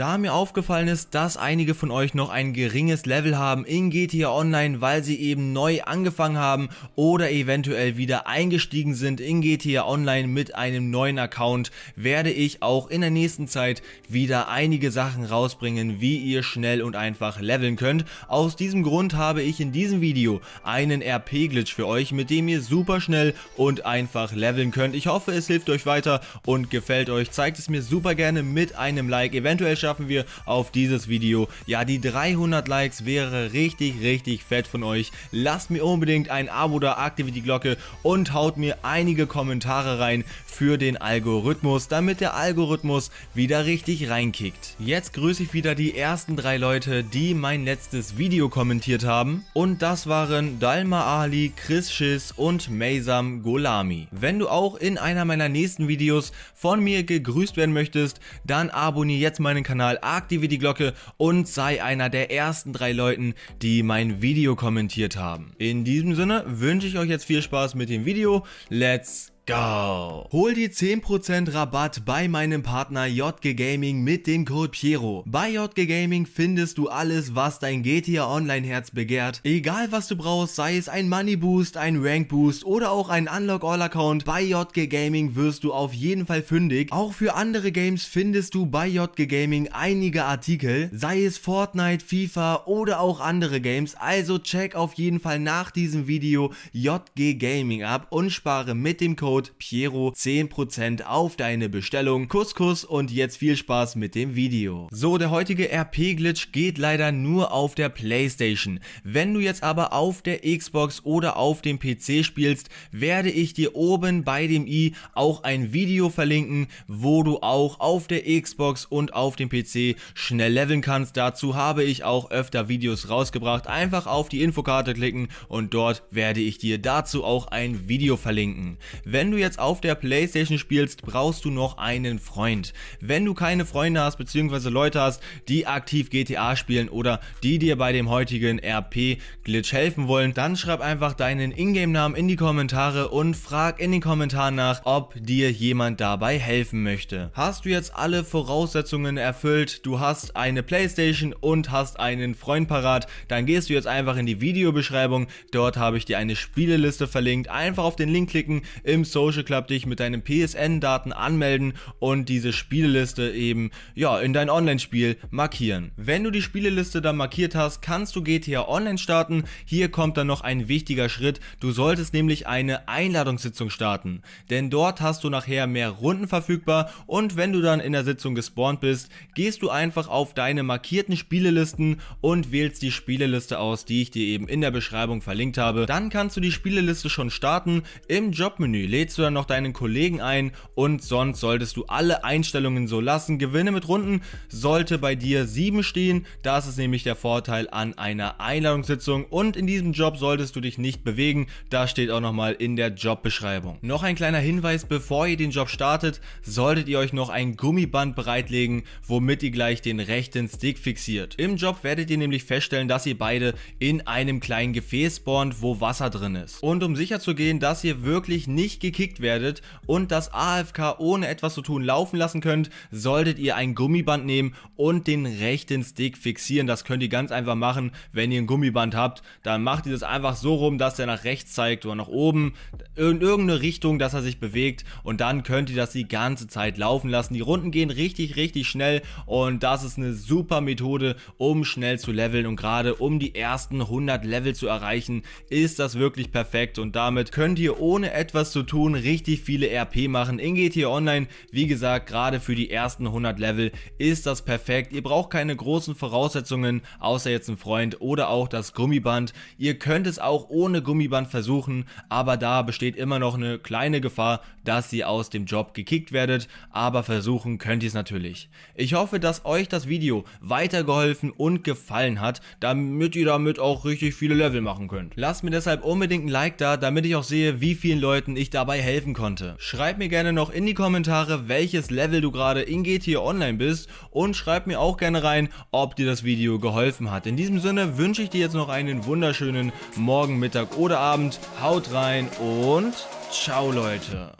Da mir aufgefallen ist, dass einige von euch noch ein geringes Level haben in GTA Online, weil sie eben neu angefangen haben oder eventuell wieder eingestiegen sind in GTA Online mit einem neuen Account, werde ich auch in der nächsten Zeit wieder einige Sachen rausbringen, wie ihr schnell und einfach leveln könnt. Aus diesem Grund habe ich in diesem Video einen RP-Glitch für euch, mit dem ihr super schnell und einfach leveln könnt. Ich hoffe, es hilft euch weiter und gefällt euch. Zeigt es mir super gerne mit einem Like. Eventuell schafft schaffen wir auf dieses Video, ja, die 300 Likes wäre richtig, richtig fett von euch. Lasst mir unbedingt ein Abo da, aktiviert die Glocke und haut mir einige Kommentare rein für den Algorithmus, damit der Algorithmus wieder richtig reinkickt. Jetzt grüße ich wieder die ersten drei Leute, die mein letztes Video kommentiert haben und das waren Dalma Ali, Chris Schiss und Maysam Golami. Wenn du auch in einer meiner nächsten Videos von mir gegrüßt werden möchtest, dann abonniere jetzt meinen Kanal Kanal, aktiviere die Glocke und sei einer der ersten drei Leuten, die mein Video kommentiert haben. In diesem Sinne wünsche ich euch jetzt viel Spaß mit dem Video. Let's go! Go! Hol die 10% Rabatt bei meinem Partner JG Gaming mit dem Code Piero. Bei JG Gaming findest du alles, was dein GTA Online Herz begehrt. Egal was du brauchst, sei es ein Money Boost, ein Rank Boost oder auch ein Unlock All Account, bei JG Gaming wirst du auf jeden Fall fündig. Auch für andere Games findest du bei JG Gaming einige Artikel, sei es Fortnite, FIFA oder auch andere Games. Also check auf jeden Fall nach diesem Video JG Gaming ab und spare mit dem Code Gutscheincode Piero 10% auf deine Bestellung. Kuss, Kuss und jetzt viel Spaß mit dem Video. So, der heutige RP-Glitch geht leider nur auf der Playstation. Wenn du jetzt aber auf der Xbox oder auf dem PC spielst, werde ich dir oben bei dem i auch ein Video verlinken, wo du auch auf der Xbox und auf dem PC schnell leveln kannst. Dazu habe ich auch öfter Videos rausgebracht. Einfach auf die Infokarte klicken und dort werde ich dir dazu auch ein Video verlinken. Wenn du jetzt auf der Playstation spielst, brauchst du noch einen Freund. Wenn du keine Freunde hast, beziehungsweise Leute hast, die aktiv GTA spielen oder die dir bei dem heutigen RP-Glitch helfen wollen, dann schreib einfach deinen Ingame-Namen in die Kommentare und frag in den Kommentaren nach, ob dir jemand dabei helfen möchte. Hast du jetzt alle Voraussetzungen erfüllt, du hast eine Playstation und hast einen Freund parat, dann gehst du jetzt einfach in die Videobeschreibung, dort habe ich dir eine Spieleliste verlinkt, einfach auf den Link klicken, im Social Club dich mit deinen PSN-Daten anmelden und diese Spieleliste eben ja, in dein Online-Spiel markieren. Wenn du die Spieleliste dann markiert hast, kannst du GTA Online starten. Hier kommt dann noch ein wichtiger Schritt. Du solltest nämlich eine Einladungssitzung starten, denn dort hast du nachher mehr Runden verfügbar und wenn du dann in der Sitzung gespawnt bist, gehst du einfach auf deine markierten Spielelisten und wählst die Spieleliste aus, die ich dir eben in der Beschreibung verlinkt habe. Dann kannst du die Spieleliste schon starten im Jobmenü lädst du dann noch deinen Kollegen ein und sonst solltest du alle Einstellungen so lassen. Gewinne mit Runden sollte bei dir 7 stehen, das ist nämlich der Vorteil an einer Einladungssitzung und in diesem Job solltest du dich nicht bewegen, das steht auch nochmal in der Jobbeschreibung. Noch ein kleiner Hinweis, bevor ihr den Job startet, solltet ihr euch noch ein Gummiband bereitlegen, womit ihr gleich den rechten Stick fixiert. Im Job werdet ihr nämlich feststellen, dass ihr beide in einem kleinen Gefäß spawnt, wo Wasser drin ist. Und um sicher zu gehen, dass ihr wirklich nicht gegen gekickt werdet und das AFK ohne etwas zu tun laufen lassen könnt, solltet ihr ein Gummiband nehmen und den rechten Stick fixieren. Das könnt ihr ganz einfach machen, wenn ihr ein Gummiband habt. Dann macht ihr das einfach so rum, dass der nach rechts zeigt oder nach oben, in irgendeine Richtung, dass er sich bewegt und dann könnt ihr das die ganze Zeit laufen lassen. Die Runden gehen richtig, richtig schnell und das ist eine super Methode, um schnell zu leveln und gerade um die ersten 100 Level zu erreichen, ist das wirklich perfekt und damit könnt ihr ohne etwas zu tun tun, richtig viele RP machen in GTA Online. Wie gesagt, gerade für die ersten 100 Level ist das perfekt. Ihr braucht keine großen Voraussetzungen, außer jetzt ein Freund oder auch das Gummiband. Ihr könnt es auch ohne Gummiband versuchen, aber da besteht immer noch eine kleine Gefahr, dass ihr aus dem Job gekickt werdet, aber versuchen könnt ihr es natürlich. Ich hoffe, dass euch das Video weitergeholfen und gefallen hat, damit ihr damit auch richtig viele Level machen könnt. Lasst mir deshalb unbedingt ein Like da, damit ich auch sehe, wie vielen Leuten ich dabei dabei helfen konnte. Schreib mir gerne noch in die Kommentare, welches Level du gerade in GTA Online bist und schreib mir auch gerne rein, ob dir das Video geholfen hat. In diesem Sinne wünsche ich dir jetzt noch einen wunderschönen Morgen, Mittag oder Abend. Haut rein und ciao Leute.